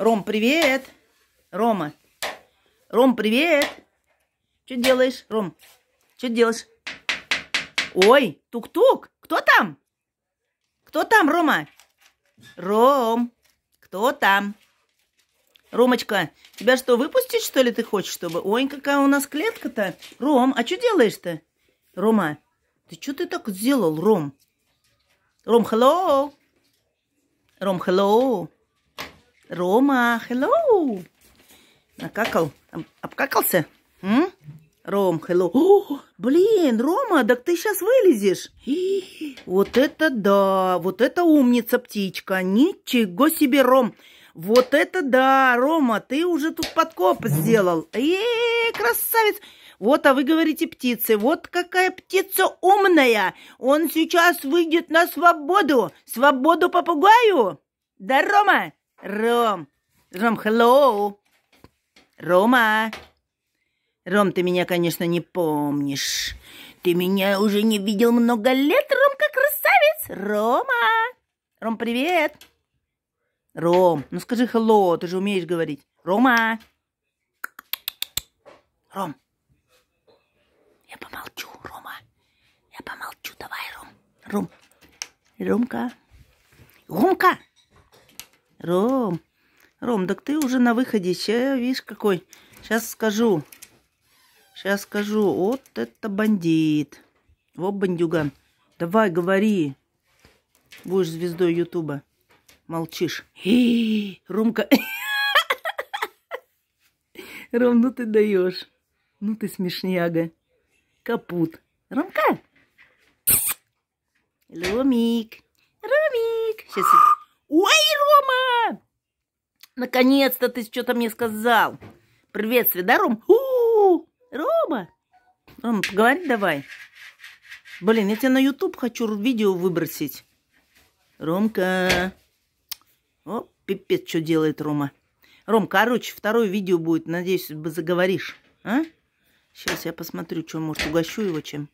Ром, привет! Рома! Ром, привет! Что делаешь, Ром? Что делаешь? Ой, тук-тук! Кто там? Кто там, Рома? Ром, кто там? Ромочка, тебя что, выпустить, что ли, ты хочешь, чтобы... Ой, какая у нас клетка-то. Ром, а что делаешь-то? Рома, ты что ты так сделал, Ром? Ром, hello? Ром, hello? Рома, hello! Накакал? Обкакался? М? Ром, hello. О, блин, Рома, так ты сейчас вылезешь. Вот это да, вот это умница птичка. Ничего себе, Ром. Вот это да, Рома, ты уже тут подкоп сделал. Э, красавец. Вот, а вы говорите птицы. Вот какая птица умная. Он сейчас выйдет на свободу. Свободу попугаю. Да, Рома? Ром! Ром, hello! Рома! Ром, ты меня, конечно, не помнишь. Ты меня уже не видел много лет, Ромка красавец! Рома! Ром, привет! Ром, ну скажи hello, ты же умеешь говорить. Рома! Ром! Я помолчу, Рома. Я помолчу, давай, Ром. Ром. Ромка. Ромка! Ром, Ром, так ты уже на выходе. Сейчас, видишь, какой. Сейчас скажу. Сейчас скажу. Вот это бандит. Вот бандюган. Давай, говори. Будешь звездой Ютуба. Молчишь. Хи -хи -хи. Ромка. Ром, ну ты даешь. Ну ты смешняга. Капут. Ромка. Ромик. Ромик. Сейчас. Ой, Рома! Наконец-то ты что-то мне сказал. Приветствие, да, Ром? У-у-у! Рома! Рома, поговори давай. Блин, я тебя на YouTube хочу видео выбросить. Ромка. О, пипец, что делает Рома. Ром, короче, второе видео будет. Надеюсь, заговоришь. А? Сейчас я посмотрю, что, может, угощу его чем.